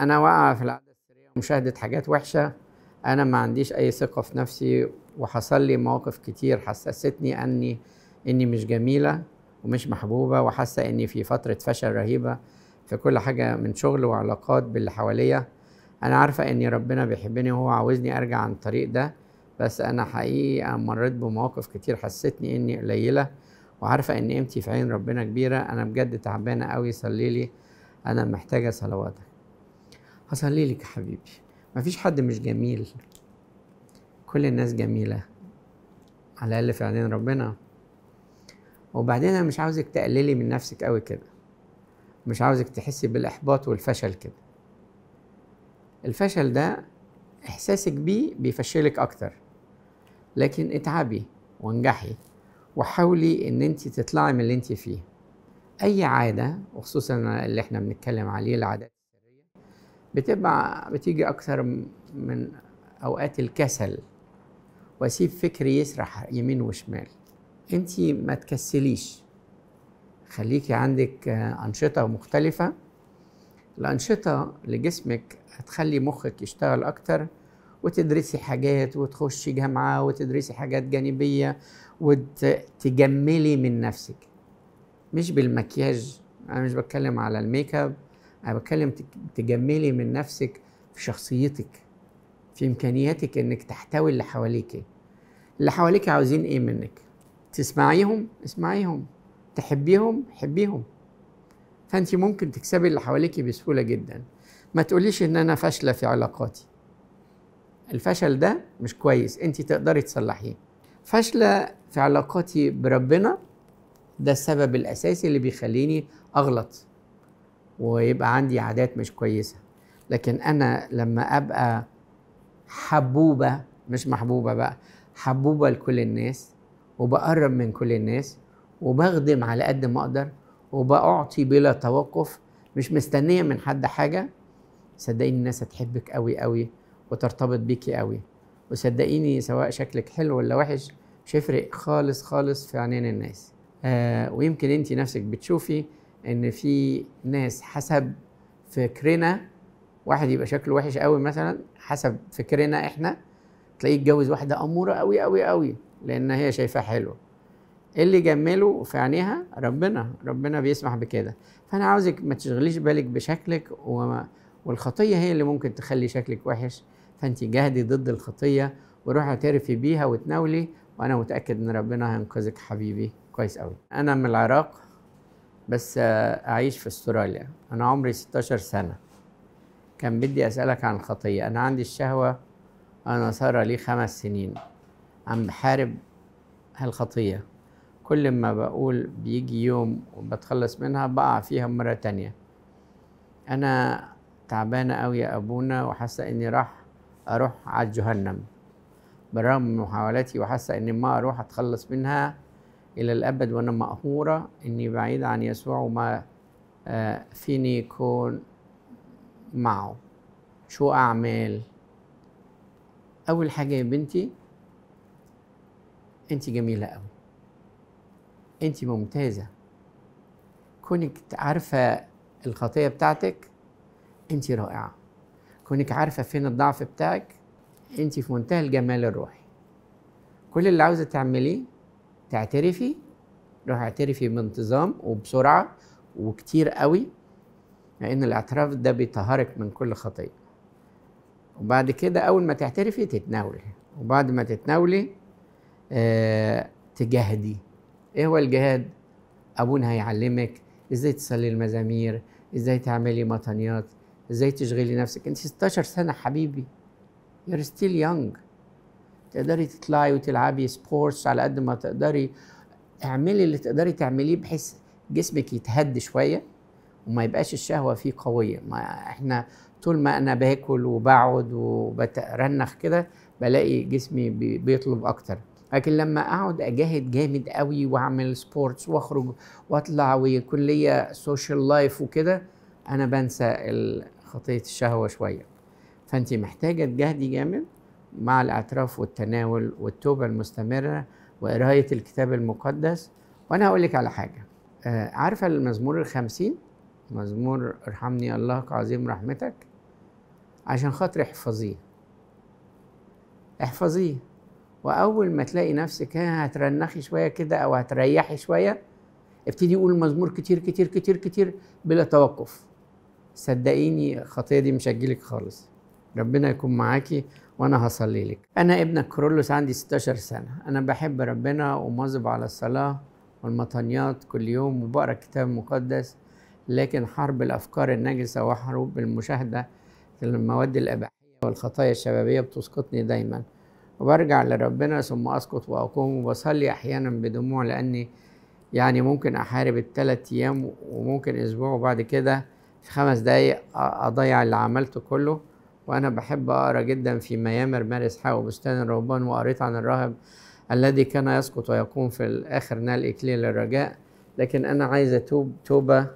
انا واقعه في العاده السريه ومشاهده حاجات وحشه انا ما عنديش اي ثقه في نفسي وحصل لي مواقف كتير حسستني اني اني مش جميله ومش محبوبه وحاسه اني في فتره فشل رهيبه في كل حاجه من شغل وعلاقات باللي حواليا انا عارفه ان ربنا بيحبني وهو عاوزني ارجع عن الطريق ده بس انا حقيقي مريت بمواقف كتير حسيتني اني قليله وعارفه ان قيمتي في عين ربنا كبيره انا بجد تعبانه قوي صلي لي انا محتاجه صلواتك هصلي لك حبيبي مفيش حد مش جميل كل الناس جميلة على الأقل في عينين ربنا وبعدين أنا مش عاوزك تقللي من نفسك قوي كده مش عاوزك تحسي بالإحباط والفشل كده الفشل ده إحساسك بيه بيفشلك أكتر لكن اتعبي وانجحي وحاولي إن أنت تطلعي من اللي أنت فيه أي عادة وخصوصا اللي إحنا بنتكلم عليه العادات بتبقى بتيجي اكثر من اوقات الكسل واسيب فكري يسرح يمين وشمال انت ما تكسليش خليكي عندك انشطه مختلفه الانشطه لجسمك هتخلي مخك يشتغل اكتر وتدرسي حاجات وتخشي جامعه وتدرسي حاجات جانبيه وتجملي من نفسك مش بالمكياج انا مش بتكلم على الميك اب انا بتكلم تجملي من نفسك في شخصيتك في امكانياتك انك تحتوي اللي حواليك اللي حواليك عاوزين ايه منك تسمعيهم اسمعيهم تحبيهم حبيهم فانت ممكن تكسبي اللي حواليك بسهوله جدا ما تقوليش ان انا فاشله في علاقاتي الفشل ده مش كويس انت تقدري تصلحيه فاشله في علاقاتي بربنا ده السبب الاساسي اللي بيخليني اغلط ويبقى عندي عادات مش كويسه لكن انا لما ابقى حبوبه مش محبوبه بقى حبوبه لكل الناس وبقرب من كل الناس وبخدم على قد ما اقدر وبأعطي بلا توقف مش مستنيه من حد حاجه صدقيني الناس هتحبك قوي قوي وترتبط بيكي قوي وصدقيني سواء شكلك حلو ولا وحش مش هيفرق خالص خالص في عينين الناس آه ويمكن انت نفسك بتشوفي ان في ناس حسب فكرنا واحد يبقى شكله وحش قوي مثلا حسب فكرنا احنا تلاقيه اتجوز واحده اموره قوي قوي قوي لان هي شايفاه حلو اللي جمله في عينيها ربنا ربنا بيسمح بكده فانا عاوزك ما تشغليش بالك بشكلك وما والخطيه هي اللي ممكن تخلي شكلك وحش فانت جاهدي ضد الخطيه وروحي اعترفي بيها وتناولي وانا متاكد ان ربنا هينقذك حبيبي كويس قوي انا من العراق بس آه، أعيش في أستراليا أنا عمري 16 سنة كان بدي أسألك عن الخطية أنا عندي الشهوة أنا صار لي خمس سنين عم بحارب هالخطية كل ما بقول بيجي يوم وبتخلص منها بقع فيها مرة تانية أنا تعبانة أوي يا أبونا وحاسة إني راح أروح على جهنم بالرغم من محاولاتي وحاسة إني ما أروح أتخلص منها إلى الأبد وأنا مقهوره إني بعيدة عن يسوع وما آه، فيني يكون معه شو أعمل أول حاجة يا بنتي أنت جميلة أوي أنت ممتازة كونك عارفة الخطية بتاعتك أنت رائعة كونك عارفة فين الضعف بتاعك أنت في منتهى الجمال الروحي كل اللي عاوزة تعمليه تعترفي روحي اعترفي بانتظام وبسرعه وكتير قوي لان الاعتراف ده بيطهرك من كل خطيه وبعد كده اول ما تعترفي تتناولي وبعد ما تتناولي آه تجاهدي ايه هو الجهاد ابونا هيعلمك ازاي تصلي المزامير ازاي تعملي مطنيات ازاي تشغلي نفسك انت 16 سنه حبيبي you're still young تقدري تطلعي وتلعبي سبورتس على قد ما تقدري اعملي اللي تقدري تعمليه بحيث جسمك يتهد شويه وما يبقاش الشهوه فيه قويه ما احنا طول ما انا باكل وبقعد وبترنخ كده بلاقي جسمي بيطلب اكتر لكن لما اقعد اجاهد جامد قوي واعمل سبورتس واخرج واطلع ويكون ليا سوشيال لايف وكده انا بنسى خطيه الشهوه شويه فانت محتاجه تجاهدي جامد مع الاعتراف والتناول والتوبه المستمره وقرايه الكتاب المقدس وانا هقول لك على حاجه آه، عارفه المزمور الخمسين مزمور ارحمني الله كعظيم رحمتك عشان خاطر احفظيه احفظيه واول ما تلاقي نفسك هترنخي شويه كده او هتريحي شويه ابتدي قول المزمور كتير كتير كتير كتير بلا توقف صدقيني الخطيه دي مش هتجيلك خالص ربنا يكون معاكي وانا هصلي لك انا ابنك كرولوس عندي 16 سنه انا بحب ربنا ومواظب على الصلاه والمطنيات كل يوم وبقرا الكتاب المقدس لكن حرب الافكار النجسه وحروب المشاهده المواد الاباحيه والخطايا الشبابيه بتسقطني دايما وبرجع لربنا ثم اسقط واقوم وبصلي احيانا بدموع لاني يعني ممكن احارب الثلاث ايام وممكن اسبوع وبعد كده في خمس دقايق اضيع اللي عملته كله وأنا بحب أقرأ جدا في ميامر مارس حاو بستان الرهبان وقريت عن الراهب الذي كان يسقط ويقوم في الآخر نال إكليل الرجاء لكن أنا عايز أتوب توبة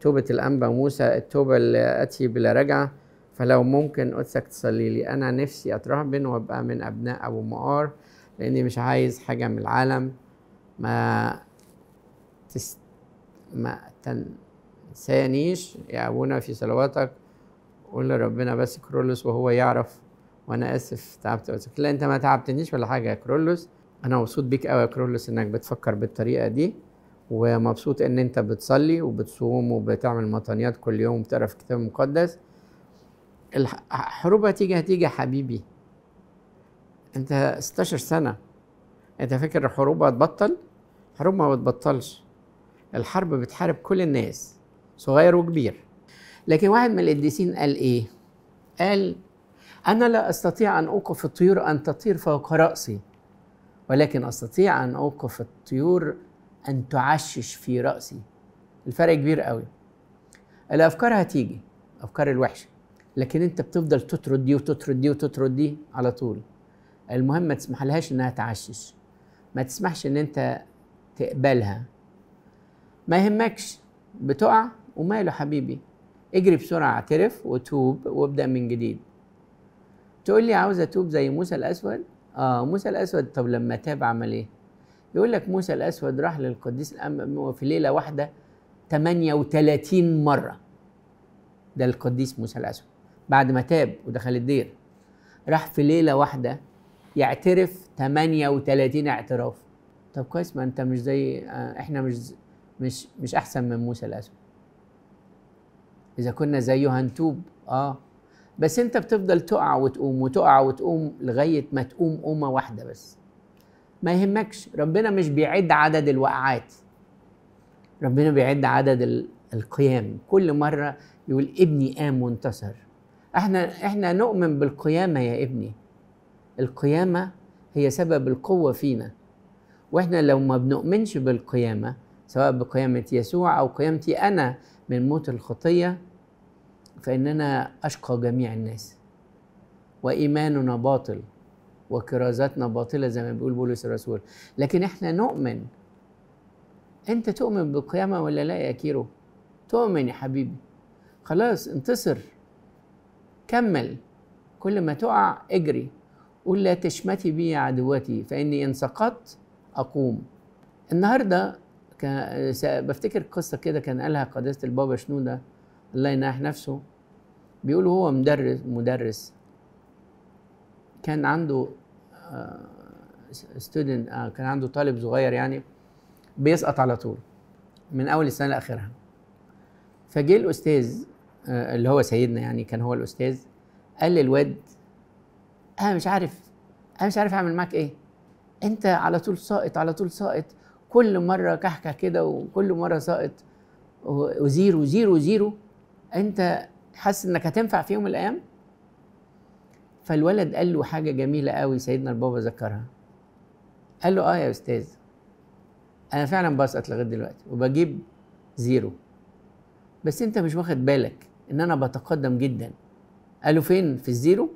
توبة الأنبا موسى التوبة اللي أتي بلا رجعة فلو ممكن قدسك تصلي لي أنا نفسي أترهبن وأبقى من أبناء أبو مقار لأني مش عايز حاجة من العالم ما تس... ما تنسانيش يا أبونا في صلواتك قول لربنا بس كرولوس وهو يعرف وانا اسف تعبت وأسف. لا انت ما تعبتنيش ولا حاجه يا كرولوس انا مبسوط بيك قوي يا كرولوس انك بتفكر بالطريقه دي ومبسوط ان انت بتصلي وبتصوم وبتعمل مطانيات كل يوم وبتقرا في الكتاب المقدس الحروب هتيجي هتيجي يا حبيبي انت 16 سنه انت فاكر الحروب هتبطل الحروب ما بتبطلش الحرب بتحارب كل الناس صغير وكبير لكن واحد من القديسين قال ايه قال انا لا استطيع ان اوقف الطيور ان تطير فوق راسي ولكن استطيع ان اوقف الطيور ان تعشش في راسي الفرق كبير قوي الافكار هتيجي افكار الوحشه لكن انت بتفضل تطرد دي وتطرد دي وتطرد دي على طول المهم ما تسمح لهاش انها تعشش ما تسمحش ان انت تقبلها ما يهمكش بتقع وماله حبيبي اجري بسرعه اعترف وتوب وابدا من جديد تقول لي عاوز اتوب زي موسى الاسود اه موسى الاسود طب لما تاب عمل ايه يقول لك موسى الاسود راح للقديس الأم في ليله واحده 38 مره ده القديس موسى الاسود بعد ما تاب ودخل الدير راح في ليله واحده يعترف 38 اعتراف طب كويس ما انت مش زي آه، احنا مش مش مش احسن من موسى الاسود اذا كنا زيه هنتوب اه بس انت بتفضل تقع وتقوم وتقع وتقوم لغايه ما تقوم قومه واحده بس ما يهمكش ربنا مش بيعد عدد الوقعات ربنا بيعد عدد القيام كل مره يقول ابني قام وانتصر احنا احنا نؤمن بالقيامه يا ابني القيامه هي سبب القوه فينا واحنا لو ما بنؤمنش بالقيامه سواء بقيامه يسوع او قيامتي انا من موت الخطيه فإننا أشقى جميع الناس وإيماننا باطل وكرازاتنا باطلة زي ما بيقول بولس الرسول لكن إحنا نؤمن أنت تؤمن بالقيامة ولا لا يا كيرو تؤمن يا حبيبي خلاص انتصر كمل كل ما تقع اجري قل لا تشمتي بي عدوتي فإني إن سقطت أقوم النهاردة بفتكر قصة كده كان قالها قداسة البابا شنودة الله يناح نفسه بيقول هو مدرس مدرس كان عنده ستودنت آه، آه، كان عنده طالب صغير يعني بيسقط على طول من اول السنه لاخرها فجه الاستاذ آه، اللي هو سيدنا يعني كان هو الاستاذ قال للواد انا مش عارف انا مش عارف اعمل معاك ايه انت على طول ساقط على طول ساقط كل مره كحكه كده وكل مره ساقط وزيرو زيرو زيرو انت حاسس انك هتنفع في يوم من الايام فالولد قال له حاجه جميله قوي سيدنا البابا ذكرها قال له اه يا استاذ انا فعلا بسقط لغايه دلوقتي وبجيب زيرو بس انت مش واخد بالك ان انا بتقدم جدا قال له فين في الزيرو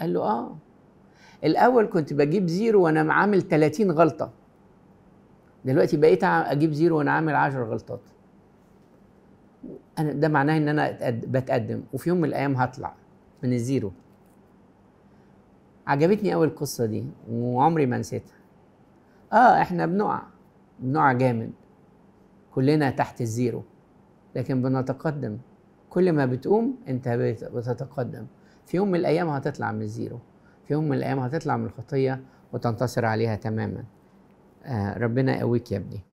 قال له اه الاول كنت بجيب زيرو وانا عامل 30 غلطه دلوقتي بقيت اجيب زيرو وانا عامل 10 غلطات انا ده معناه ان انا بتقدم وفي يوم من الايام هطلع من الزيرو عجبتني قوي القصه دي وعمري ما نسيتها اه احنا بنقع بنقع جامد كلنا تحت الزيرو لكن بنتقدم كل ما بتقوم انت بتتقدم في يوم من الايام هتطلع من الزيرو في يوم من الايام هتطلع من الخطيه وتنتصر عليها تماما آه ربنا يقويك يا ابني